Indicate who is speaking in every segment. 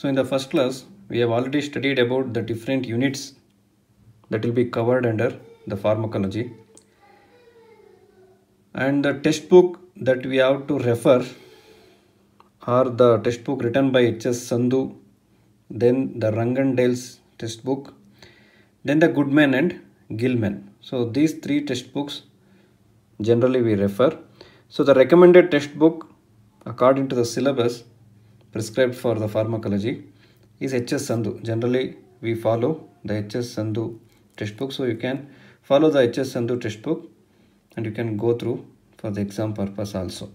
Speaker 1: So in the first class, we have already studied about the different units that will be covered under the pharmacology. And the textbook that we have to refer are the textbook written by H.S. Sandhu, then the Rangendale's textbook, then the Goodman and Gilman. So these three textbooks generally we refer. So the recommended textbook according to the syllabus prescribed for the pharmacology is HS Sandhu. Generally, we follow the HS Sandhu textbook. So you can follow the HS Sandhu textbook and you can go through for the exam purpose also.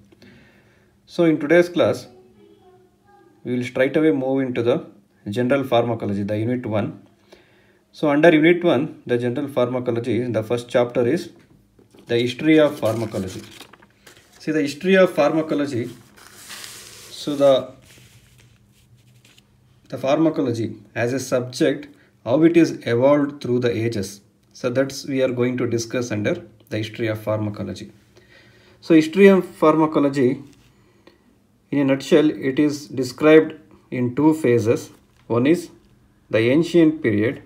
Speaker 1: So in today's class, we will straight away move into the general pharmacology, the unit 1. So under unit 1, the general pharmacology, the first chapter is the history of pharmacology. See the history of pharmacology. So the the pharmacology as a subject, how it is evolved through the ages. So that's we are going to discuss under the history of pharmacology. So history of pharmacology, in a nutshell, it is described in two phases. One is the ancient period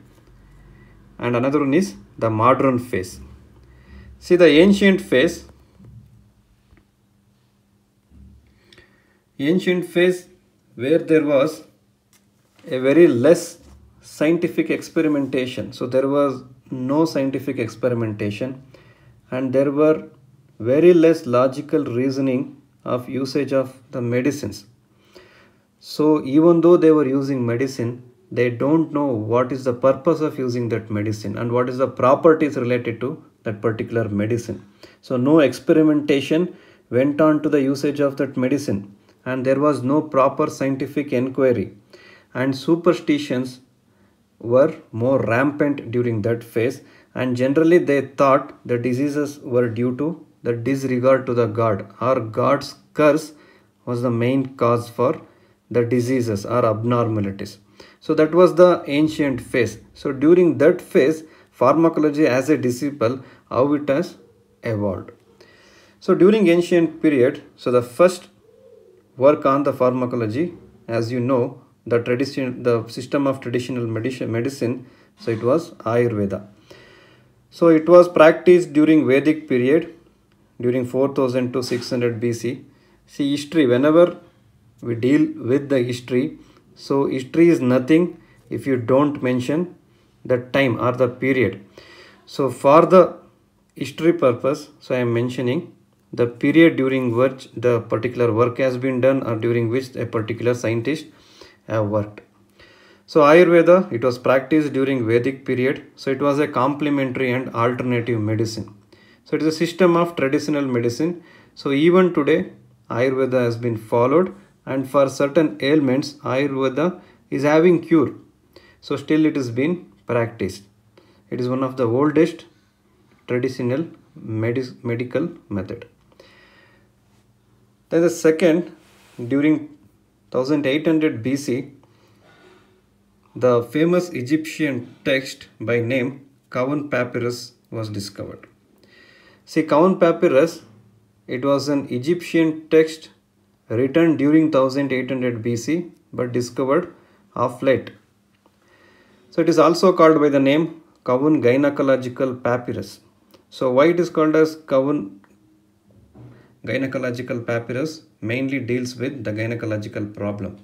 Speaker 1: and another one is the modern phase. See the ancient phase, ancient phase where there was a very less scientific experimentation. So there was no scientific experimentation and there were very less logical reasoning of usage of the medicines. So even though they were using medicine, they don't know what is the purpose of using that medicine and what is the properties related to that particular medicine. So no experimentation went on to the usage of that medicine and there was no proper scientific inquiry and superstitions were more rampant during that phase and generally they thought the diseases were due to the disregard to the god or god's curse was the main cause for the diseases or abnormalities so that was the ancient phase so during that phase pharmacology as a disciple how it has evolved so during ancient period so the first work on the pharmacology as you know the tradition the system of traditional medicine, medicine so it was ayurveda so it was practiced during vedic period during 4000 to 600 bc see history whenever we deal with the history so history is nothing if you don't mention the time or the period so for the history purpose so i am mentioning the period during which the particular work has been done or during which a particular scientist have worked. So Ayurveda, it was practiced during Vedic period. So it was a complementary and alternative medicine. So it is a system of traditional medicine. So even today, Ayurveda has been followed and for certain ailments, Ayurveda is having cure. So still it has been practiced. It is one of the oldest traditional medis medical method. Then the second, during 1800 BC, the famous Egyptian text by name Kawan Papyrus was discovered. See, Kawan Papyrus, it was an Egyptian text written during 1800 BC but discovered of late. So it is also called by the name Kavun gynecological papyrus. So why it is called as Kavun gynecological papyrus mainly deals with the gynecological problem.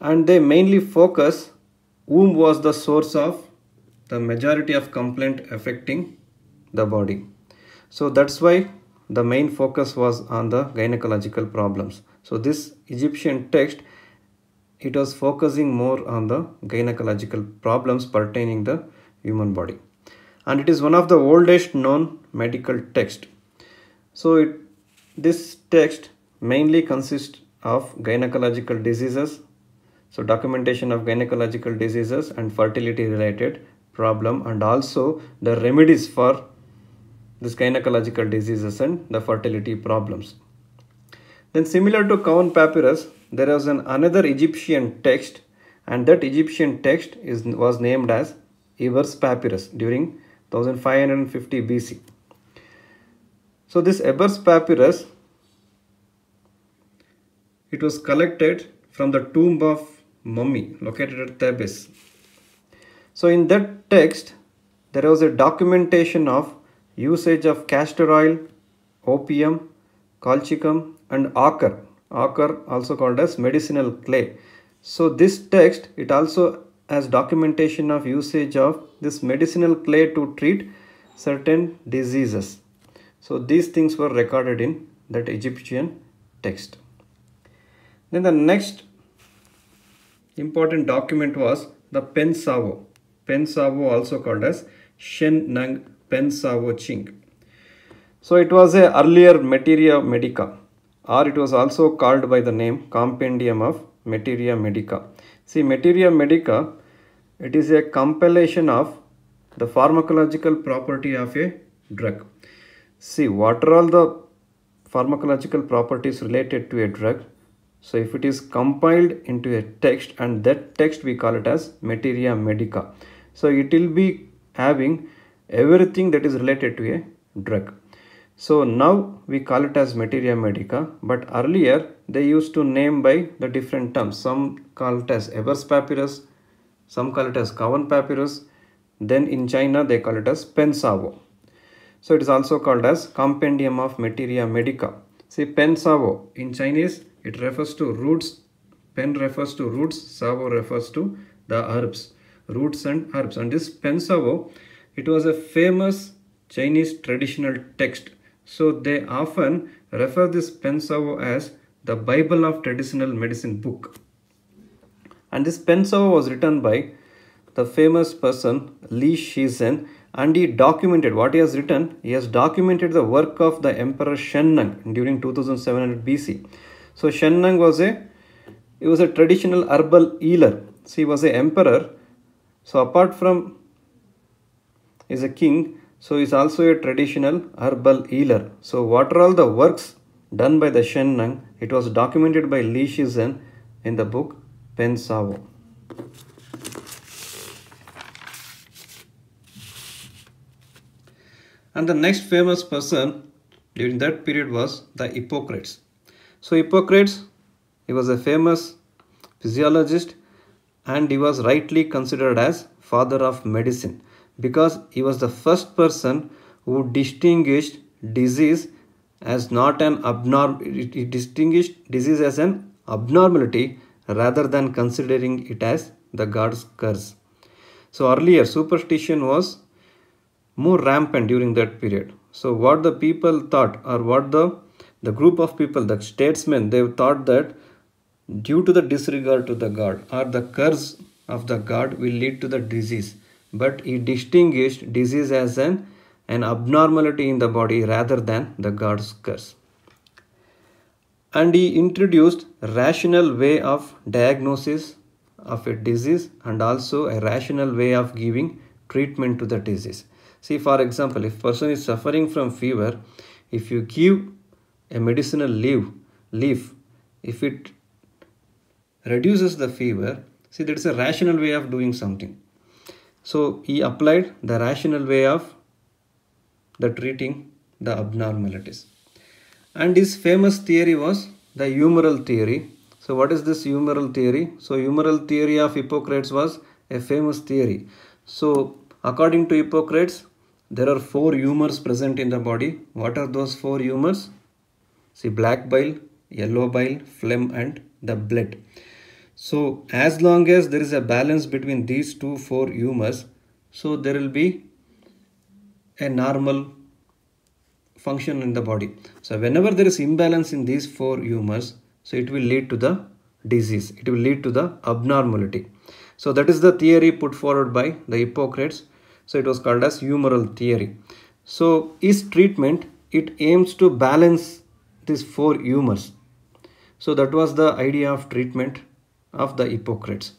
Speaker 1: And they mainly focus womb was the source of the majority of complaint affecting the body. So that's why the main focus was on the gynecological problems. So this Egyptian text, it was focusing more on the gynecological problems pertaining the human body. And it is one of the oldest known medical text. So it this text mainly consists of gynecological diseases, so documentation of gynecological diseases and fertility related problem and also the remedies for this gynecological diseases and the fertility problems. Then similar to Cowan papyrus, there was an another Egyptian text and that Egyptian text is, was named as Ebers papyrus during 1550 BC. So this Ebers papyrus, it was collected from the tomb of mummy located at Thebes. So in that text, there was a documentation of usage of castor oil, opium, colchicum and ochre, ochre also called as medicinal clay. So this text, it also has documentation of usage of this medicinal clay to treat certain diseases. So these things were recorded in that Egyptian text. Then the next important document was the Pensavo. Pensavo also called as Shen Nang Pensavo Ching. So it was a earlier Materia Medica or it was also called by the name Compendium of Materia Medica. See Materia Medica, it is a compilation of the pharmacological property of a drug see what are all the pharmacological properties related to a drug. So if it is compiled into a text and that text we call it as materia medica. So it will be having everything that is related to a drug. So now we call it as materia medica but earlier they used to name by the different terms. Some call it as Ebers papyrus, some call it as Cowan papyrus. Then in China they call it as Pensavo. So it is also called as Compendium of Materia Medica. See pen savo in Chinese it refers to roots. Pen refers to roots, savo refers to the herbs, roots and herbs. And this pen savo, it was a famous Chinese traditional text. So they often refer this pen savo as the Bible of traditional medicine book. And this pen savo was written by the famous person Li Shizhen and he documented what he has written. He has documented the work of the Emperor Shennang during 2700 BC. So Shennang was a he was a traditional herbal healer. So he was an emperor. So apart from is a king, so he's also a traditional herbal healer. So what are all the works done by the Shennang? It was documented by Li Shizhen in the book Pensavo. And the next famous person during that period was the Hippocrates. So Hippocrates, he was a famous physiologist and he was rightly considered as father of medicine because he was the first person who distinguished disease as not an abnormal distinguished disease as an abnormality rather than considering it as the god's curse so earlier superstition was more rampant during that period. So what the people thought or what the, the group of people, the statesmen, they thought that due to the disregard to the God or the curse of the God will lead to the disease. But he distinguished disease as an, an abnormality in the body rather than the God's curse. And he introduced rational way of diagnosis of a disease and also a rational way of giving treatment to the disease. See, for example, if person is suffering from fever, if you give a medicinal leaf, leaf, if it reduces the fever, see that is a rational way of doing something. So he applied the rational way of the treating the abnormalities. And his famous theory was the humoral theory. So what is this humoral theory? So humoral theory of Hippocrates was a famous theory. So according to Hippocrates, there are four humors present in the body. What are those four humors? See black bile, yellow bile, phlegm and the blood. So as long as there is a balance between these two four humors, so there will be a normal function in the body. So whenever there is imbalance in these four humors, so it will lead to the disease. It will lead to the abnormality. So that is the theory put forward by the Hippocrates so it was called as humoral theory. So his treatment, it aims to balance these four humors. So that was the idea of treatment of the Hippocrates.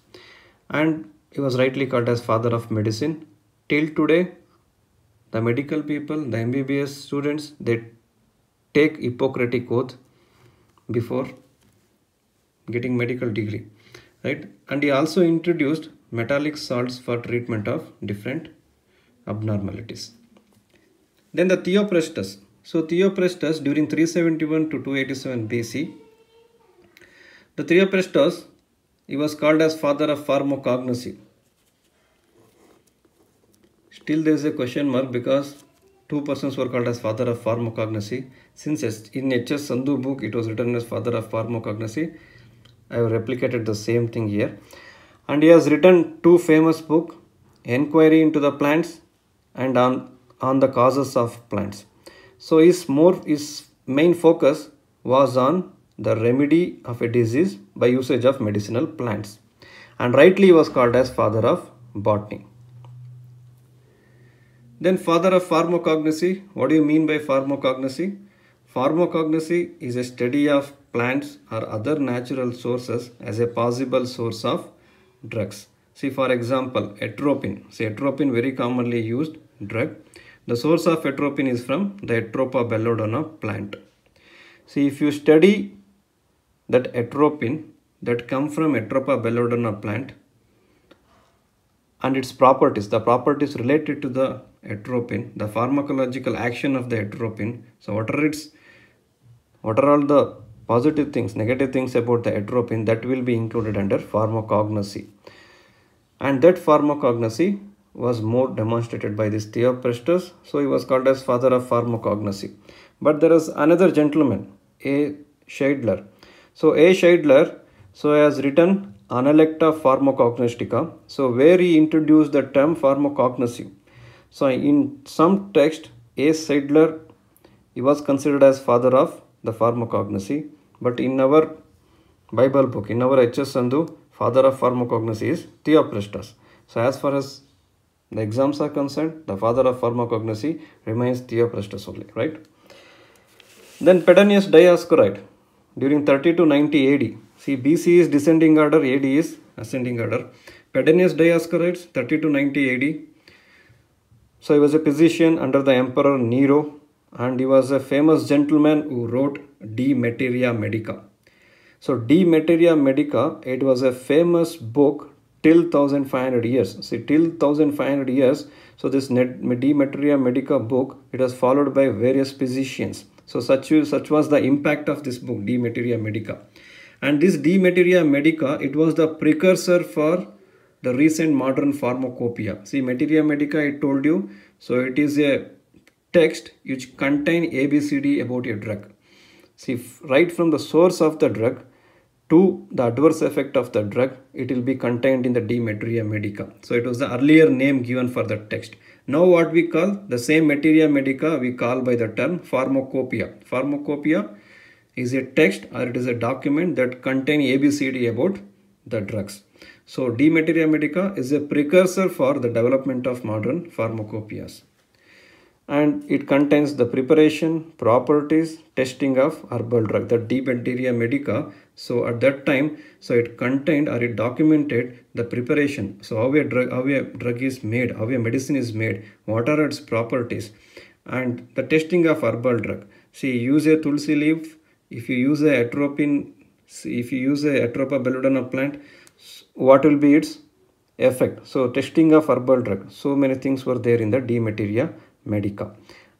Speaker 1: And he was rightly called as father of medicine. Till today, the medical people, the MBBS students, they take Hippocratic oath before getting medical degree right and he also introduced metallic salts for treatment of different abnormalities. Then the Theophrastus. So Theophrastus during 371 to 287 BC, the Theophrastus he was called as father of pharmacognosy. Still there is a question mark because two persons were called as father of pharmacognosy. Since in H.S. Sandhu book it was written as father of pharmacognosy, I have replicated the same thing here. And he has written two famous book, Enquiry into the Plants and on, on the causes of plants. So his, more, his main focus was on the remedy of a disease by usage of medicinal plants and rightly was called as father of botany. Then father of pharmacognosy, what do you mean by pharmacognosy? Pharmacognosy is a study of plants or other natural sources as a possible source of drugs. See for example, atropine. See atropine very commonly used drug. The source of atropine is from the Atropa belladonna plant. See if you study that atropine that come from Atropa belladonna plant and its properties, the properties related to the atropine, the pharmacological action of the atropine. So what are its, what are all the positive things, negative things about the atropine that will be included under pharmacognosy. And that pharmacognosy was more demonstrated by this Theophrastus. So he was called as father of pharmacognosy. But there is another gentleman, A. Scheidler. So A. Scheidler so has written Analecta Pharmacognostica. So where he introduced the term pharmacognosy. So in some text, A. Scheidler, he was considered as father of the pharmacognosy. But in our Bible book, in our H.S. Sandhu, father of pharmacognosy is Theophrastus. So as far as the exams are concerned, the father of pharmacognosy remains Theophrastus only, right? Then Pedanius Dioscoride during 30 to 90 AD. See, BC is descending order, AD is ascending order. Pedanius Dioscorides, 30 to 90 AD. So he was a physician under the emperor Nero and he was a famous gentleman who wrote De Materia Medica. So De Materia Medica, it was a famous book till 1500 years see till 1500 years so this de materia medica book it was followed by various physicians so such such was the impact of this book de materia medica and this de materia medica it was the precursor for the recent modern pharmacopoeia see materia medica i told you so it is a text which contain abcd about a drug see right from the source of the drug to the adverse effect of the drug, it will be contained in the D. materia medica. So it was the earlier name given for the text. Now what we call the same materia medica we call by the term pharmacopoeia. Pharmacopoeia is a text or it is a document that contain ABCD about the drugs. So D. materia medica is a precursor for the development of modern pharmacopoeias and it contains the preparation, properties, testing of herbal drug, the deep bacteria medica. So at that time, so it contained or it documented the preparation. So how a drug, how a drug is made, how a medicine is made, what are its properties and the testing of herbal drug. See, use a tulsi leaf, if you use a atropine, if you use a atropa belladonna plant, what will be its effect? So testing of herbal drug, so many things were there in the D. materia medica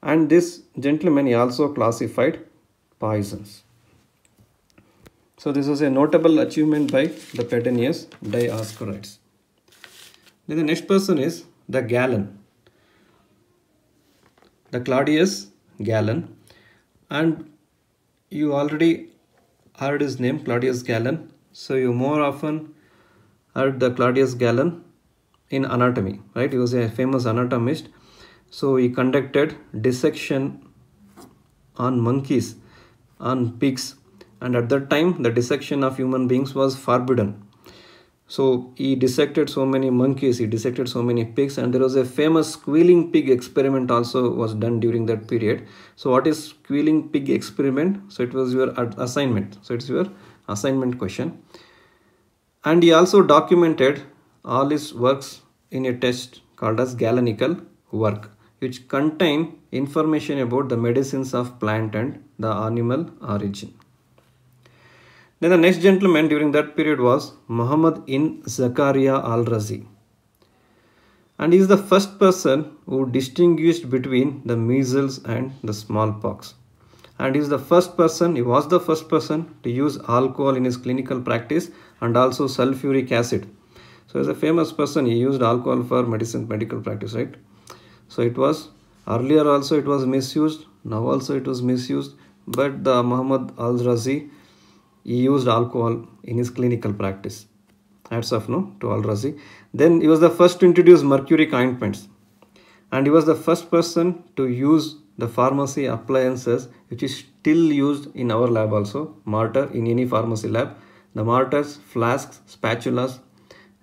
Speaker 1: and this gentleman he also classified poisons. So this was a notable achievement by the Pedenius Dioscorides. Then the next person is the Galen, the Claudius Galen and you already heard his name Claudius Galen so you more often heard the Claudius Galen in anatomy right he was a famous anatomist so he conducted dissection on monkeys, on pigs and at that time the dissection of human beings was forbidden. So he dissected so many monkeys, he dissected so many pigs and there was a famous squealing pig experiment also was done during that period. So what is squealing pig experiment? So it was your assignment. So it's your assignment question. And he also documented all his works in a test called as Galenical work which contain information about the medicines of plant and the animal origin. Then the next gentleman during that period was Muhammad ibn Zakaria al-Razi. And he is the first person who distinguished between the measles and the smallpox. And he is the first person, he was the first person to use alcohol in his clinical practice and also sulfuric acid. So as a famous person, he used alcohol for medicine, medical practice, right? So it was earlier also it was misused. Now also it was misused. But the Muhammad al-Razi he used alcohol in his clinical practice. That's enough no to al-Razi. Then he was the first to introduce mercuric ointments. And he was the first person to use the pharmacy appliances which is still used in our lab also. Martyr in any pharmacy lab. The martyrs, flasks, spatulas.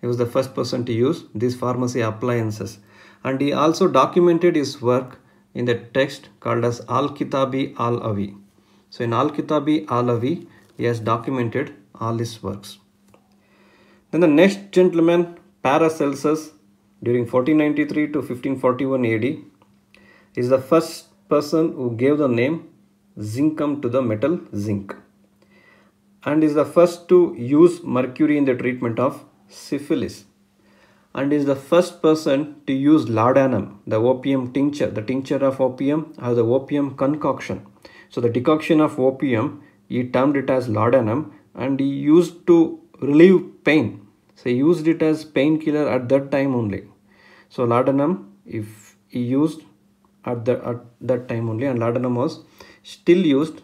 Speaker 1: He was the first person to use these pharmacy appliances and he also documented his work in the text called as Al-Kitabi al Avi. So in Al-Kitabi al Avi, he has documented all his works. Then the next gentleman, Paracelsus, during 1493 to 1541 AD, is the first person who gave the name zincum to the metal zinc and is the first to use mercury in the treatment of syphilis and is the first person to use laudanum, the opium tincture, the tincture of opium or the opium concoction. So the decoction of opium, he termed it as laudanum and he used to relieve pain. So he used it as painkiller at that time only. So laudanum, if he used at, the, at that time only and laudanum was still used,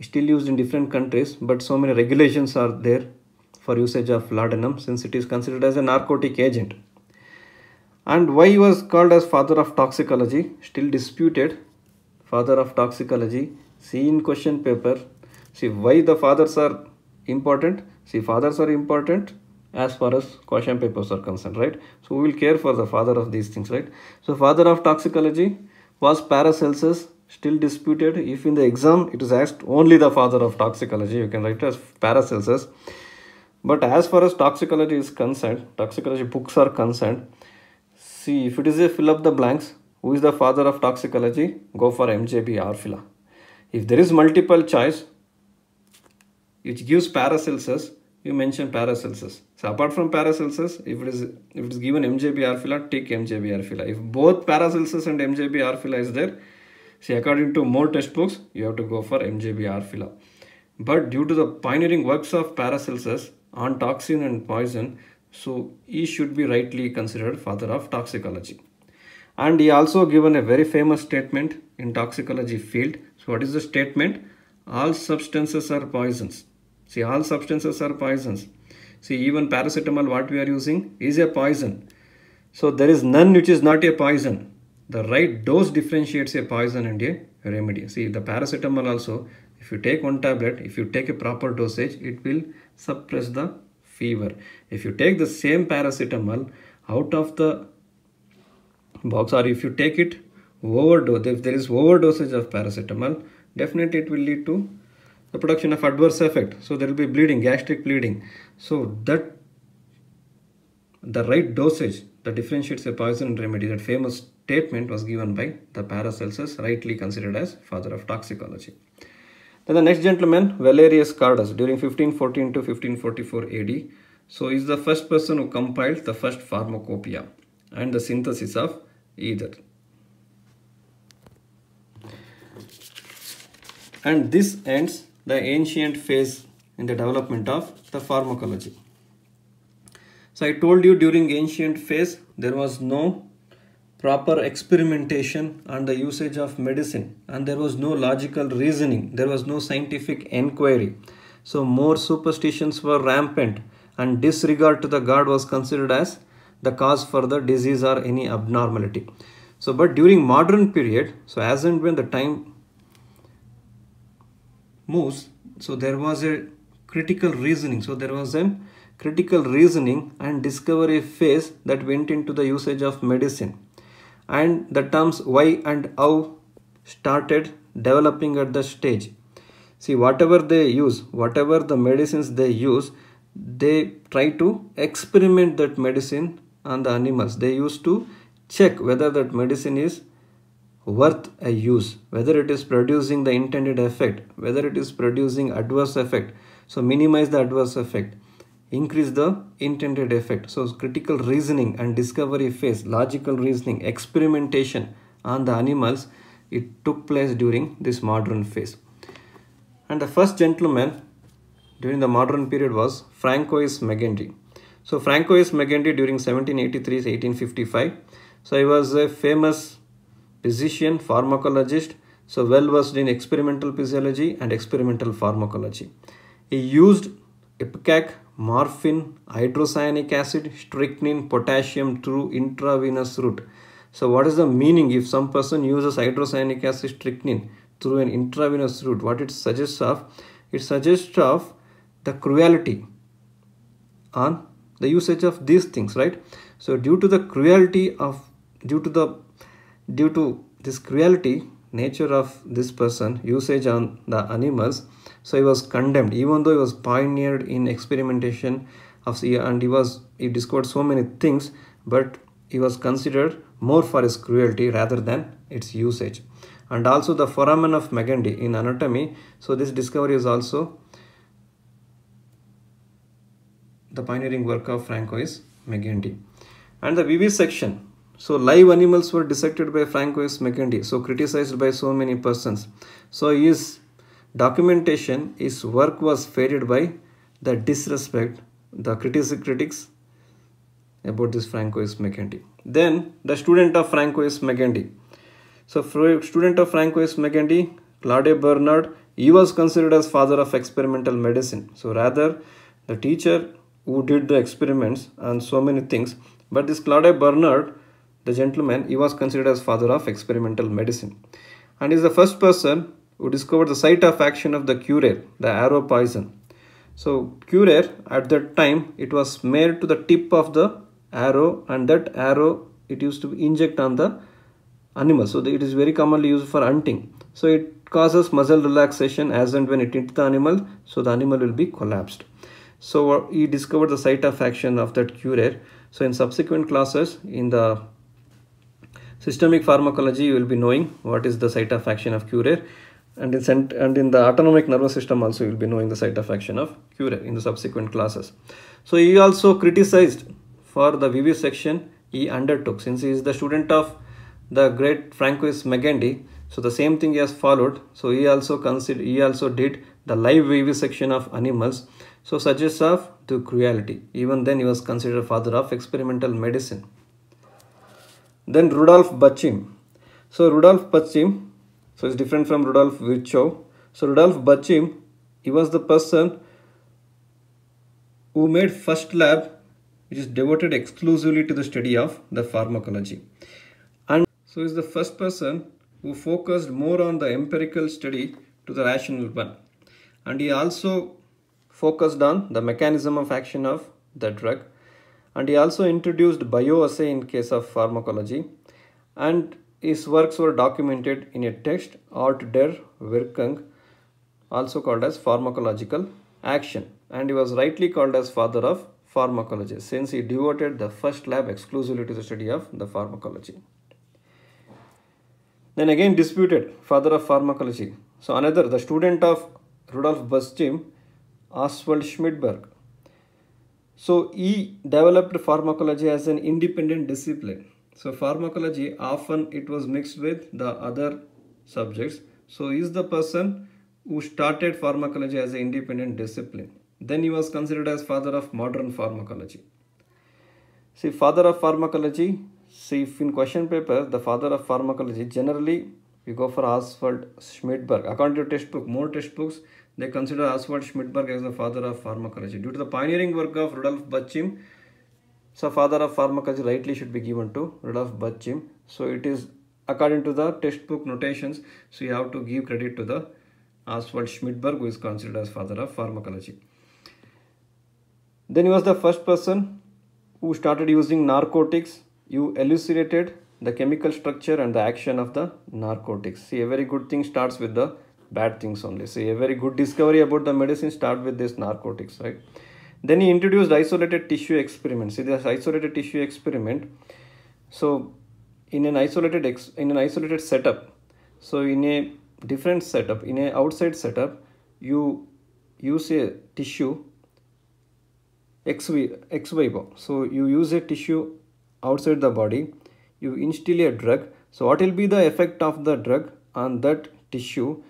Speaker 1: still used in different countries but so many regulations are there for usage of laudanum since it is considered as a narcotic agent. And why he was called as father of toxicology, still disputed, father of toxicology, see in question paper, see why the fathers are important, see fathers are important as far as question papers are concerned, right? So we will care for the father of these things, right? So father of toxicology was Paracelsus, still disputed. If in the exam it is asked only the father of toxicology, you can write as Paracelsus. But as far as toxicology is concerned, toxicology books are concerned, see if it is a fill up the blanks, who is the father of toxicology? Go for MJB Arfila. If there is multiple choice, which gives Paracelsus, you mention Paracelsus. So apart from Paracelsus, if it is if it is given MJB Arfila, take MJB Arfila. If both Paracelsus and MJB Arfila is there, see according to more textbooks, you have to go for MJB Arfila. But due to the pioneering works of Paracelsus, on toxin and poison, so he should be rightly considered father of toxicology. And he also given a very famous statement in toxicology field. So what is the statement? All substances are poisons. See, all substances are poisons. See, even paracetamol what we are using is a poison. So there is none which is not a poison. The right dose differentiates a poison and a remedy. See, the paracetamol also, if you take one tablet, if you take a proper dosage, it will suppress the fever. If you take the same paracetamol out of the box or if you take it overdose, if there is overdosage of paracetamol, definitely it will lead to the production of adverse effect. So there will be bleeding, gastric bleeding. So that the right dosage that differentiates a poison remedy, that famous statement was given by the Paracelsus, rightly considered as father of toxicology. Then the next gentleman, Valerius Cardus, during 1514 to 1544 AD, so is the first person who compiled the first pharmacopoeia and the synthesis of ether. And this ends the ancient phase in the development of the pharmacology. So I told you during ancient phase there was no proper experimentation and the usage of medicine and there was no logical reasoning there was no scientific enquiry so more superstitions were rampant and disregard to the god was considered as the cause for the disease or any abnormality so but during modern period so as and when the time moves so there was a critical reasoning so there was a critical reasoning and discovery phase that went into the usage of medicine and the terms why and how started developing at the stage. See whatever they use, whatever the medicines they use, they try to experiment that medicine on the animals. They used to check whether that medicine is worth a use, whether it is producing the intended effect, whether it is producing adverse effect. So minimize the adverse effect increase the intended effect. So critical reasoning and discovery phase, logical reasoning, experimentation on the animals, it took place during this modern phase. And the first gentleman during the modern period was Francois Magendie. So Francois Magendie during 1783 1855. So he was a famous physician, pharmacologist, so well versed in experimental physiology and experimental pharmacology. He used ipecac morphine, hydrocyanic acid, strychnine, potassium through intravenous route. So what is the meaning if some person uses hydrocyanic acid strychnine through an intravenous route? What it suggests of? It suggests of the cruelty on the usage of these things, right? So due to the cruelty of, due to the, due to this cruelty nature of this person, usage on the animals, so he was condemned, even though he was pioneered in experimentation of and he was he discovered so many things, but he was considered more for his cruelty rather than its usage. And also the foramen of Magendie in anatomy. So this discovery is also the pioneering work of Francois Magendie. And the vivisection. So live animals were dissected by Francois Magendie. So criticized by so many persons. So he is documentation his work was faded by the disrespect the critics about this Francois Magendie. Then the student of Francois Magendie. So student of Francois Magendie, Claude Bernard, he was considered as father of experimental medicine. So rather the teacher who did the experiments and so many things. But this Claude Bernard, the gentleman, he was considered as father of experimental medicine. And is the first person we discovered the site of action of the curare, the arrow poison. So curare at that time it was made to the tip of the arrow and that arrow it used to inject on the animal. So it is very commonly used for hunting. So it causes muscle relaxation as and when it hits the animal so the animal will be collapsed. So uh, he discovered the site of action of that curare. So in subsequent classes in the systemic pharmacology you will be knowing what is the site of action of curare and in, cent and in the autonomic nervous system also you will be knowing the site of action of cure in the subsequent classes. So he also criticized for the vivisection he undertook since he is the student of the great Francois Magendie. So the same thing he has followed. So he also consider he also did the live vivisection of animals. So suggests of the cruelty. Even then he was considered father of experimental medicine. Then Rudolf Bachim. So Rudolf Bachim so it's different from Rudolf Virchow. So Rudolf Bachim, he was the person who made first lab which is devoted exclusively to the study of the pharmacology. And so is the first person who focused more on the empirical study to the rational one. And he also focused on the mechanism of action of the drug. And he also introduced bioassay in case of pharmacology. And his works were documented in a text, Art der Wirkung, also called as pharmacological action. And he was rightly called as father of pharmacology since he devoted the first lab exclusively to the study of the pharmacology. Then again disputed, father of pharmacology. So another, the student of Rudolf Bastian, Oswald Schmidberg. So he developed pharmacology as an independent discipline so pharmacology often it was mixed with the other subjects. So is the person who started pharmacology as an independent discipline. Then he was considered as father of modern pharmacology. See father of pharmacology. See if in question paper the father of pharmacology generally we go for Oswald Schmidberg. According to textbook, more textbooks they consider Oswald Schmidberg as the father of pharmacology. Due to the pioneering work of Rudolf Bachim, so father of pharmacology rightly should be given to Rudolf Bachim. So it is according to the textbook notations. So you have to give credit to the Oswald Schmidberg who is considered as father of pharmacology. Then he was the first person who started using narcotics. You elucidated the chemical structure and the action of the narcotics. See a very good thing starts with the bad things only. See a very good discovery about the medicine start with this narcotics, right? Then he introduced isolated tissue experiments. See, this isolated tissue experiment. So, in an isolated ex in an isolated setup, so in a different setup, in a outside setup, you use a tissue ex vivo. So you use a tissue outside the body, you instill a drug. So what will be the effect of the drug on that tissue?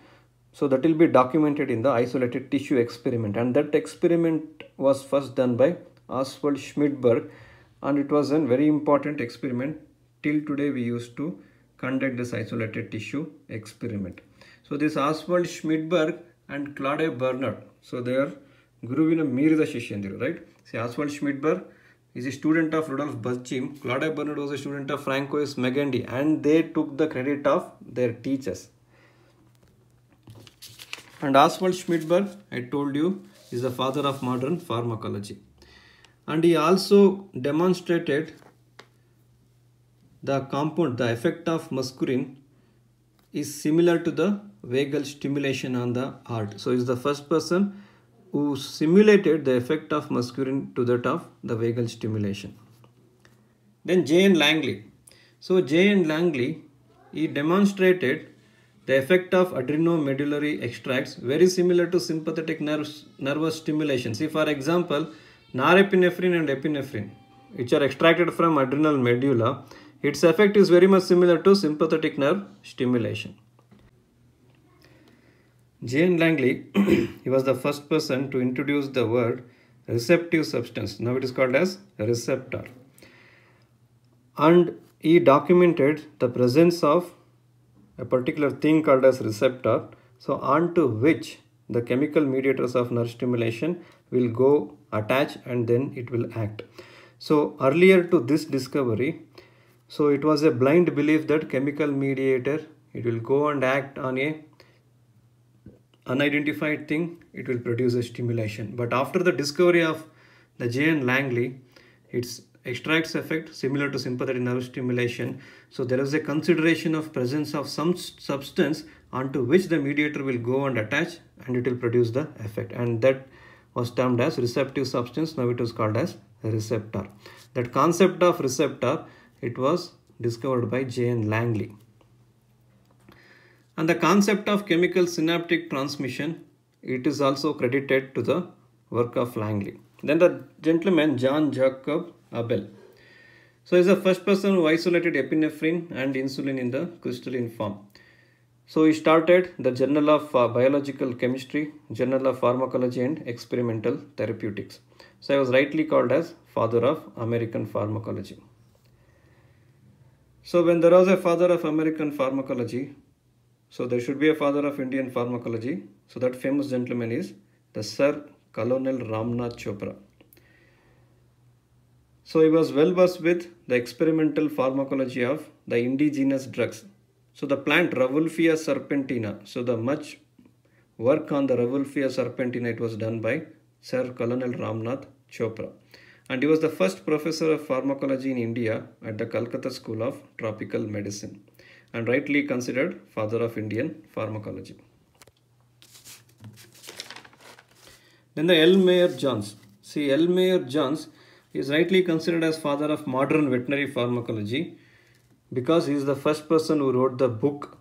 Speaker 1: So that will be documented in the isolated tissue experiment and that experiment was first done by Oswald Schmidberg and it was a very important experiment till today we used to conduct this isolated tissue experiment. So this Oswald Schmidberg and Claude Bernard, so they are ಗುರುವಿನ ಮೀರಿದ ಶಿಷ್ಯಂದಿರು right? ಸಿ Oswald Schmiedeberg is a student of Rudolf Buchheim Claude Bernard was a student of François Magendie and they took the credit of their teachers. And Oswald Schmidberg, I told you, is the father of modern pharmacology. And he also demonstrated the compound, the effect of muscarin is similar to the vagal stimulation on the heart. So, is the first person who simulated the effect of muscarin to that of the vagal stimulation. Then Jane Langley. So, Jane Langley, he demonstrated the effect of adrenomedullary extracts very similar to sympathetic nerves, nervous stimulation. See for example, norepinephrine and epinephrine which are extracted from adrenal medulla, its effect is very much similar to sympathetic nerve stimulation. Jane Langley, he was the first person to introduce the word receptive substance. Now it is called as receptor. And he documented the presence of a particular thing called as receptor so onto which the chemical mediators of nerve stimulation will go attach and then it will act so earlier to this discovery so it was a blind belief that chemical mediator it will go and act on a unidentified thing it will produce a stimulation but after the discovery of the J N Langley it's extracts effect similar to sympathetic nerve stimulation. So there is a consideration of presence of some substance onto which the mediator will go and attach and it will produce the effect and that was termed as receptive substance now it was called as receptor. That concept of receptor it was discovered by J N Langley. And the concept of chemical synaptic transmission it is also credited to the work of Langley. Then the gentleman John Jacob Abel. So he's the first person who isolated epinephrine and insulin in the crystalline form. So he started the Journal of uh, Biological Chemistry, Journal of Pharmacology and Experimental Therapeutics. So I was rightly called as father of American pharmacology. So when there was a father of American pharmacology, so there should be a father of Indian pharmacology. So that famous gentleman is the Sir Colonel Ramnath Chopra. So he was well versed with the experimental pharmacology of the indigenous drugs. So the plant Ravulfia serpentina, so the much work on the Ravulfia serpentina it was done by Sir Colonel Ramnath Chopra. And he was the first professor of pharmacology in India at the Calcutta School of Tropical Medicine and rightly considered father of Indian pharmacology. Then the L. Mayer Johns. See, L. Mayer Johns is rightly considered as father of modern veterinary pharmacology because he is the first person who wrote the book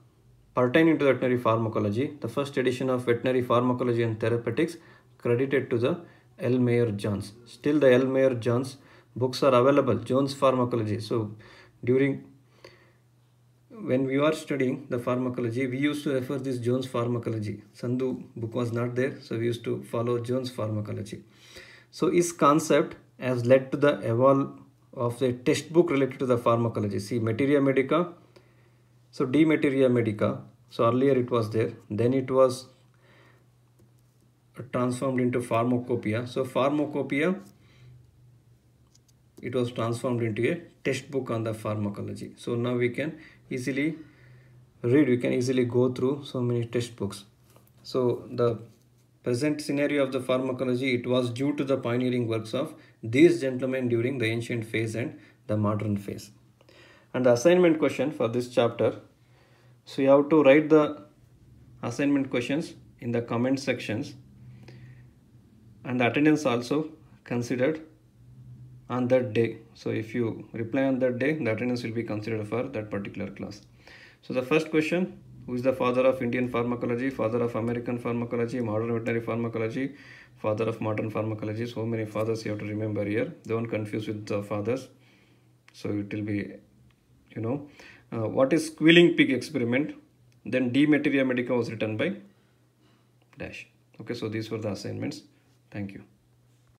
Speaker 1: pertaining to veterinary pharmacology, the first edition of veterinary pharmacology and therapeutics credited to the L. Mayer Johns. Still the L. Mayer Johns books are available, Jones Pharmacology. So during when we were studying the pharmacology, we used to refer this Jones pharmacology. Sandhu book was not there, so we used to follow Jones pharmacology. So his concept has led to the evolve of the textbook related to the pharmacology. See Materia Medica, so De Materia Medica, so earlier it was there, then it was transformed into Pharmacopoeia. So Pharmacopoeia it was transformed into a textbook on the pharmacology so now we can easily read we can easily go through so many textbooks so the present scenario of the pharmacology it was due to the pioneering works of these gentlemen during the ancient phase and the modern phase and the assignment question for this chapter so you have to write the assignment questions in the comment sections and the attendance also considered on that day so if you reply on that day the attendance will be considered for that particular class so the first question who is the father of indian pharmacology father of american pharmacology modern veterinary pharmacology father of modern pharmacology so many fathers you have to remember here don't confuse with the fathers so it will be you know uh, what is squealing pig experiment then d materia medica was written by dash okay so these were the assignments thank you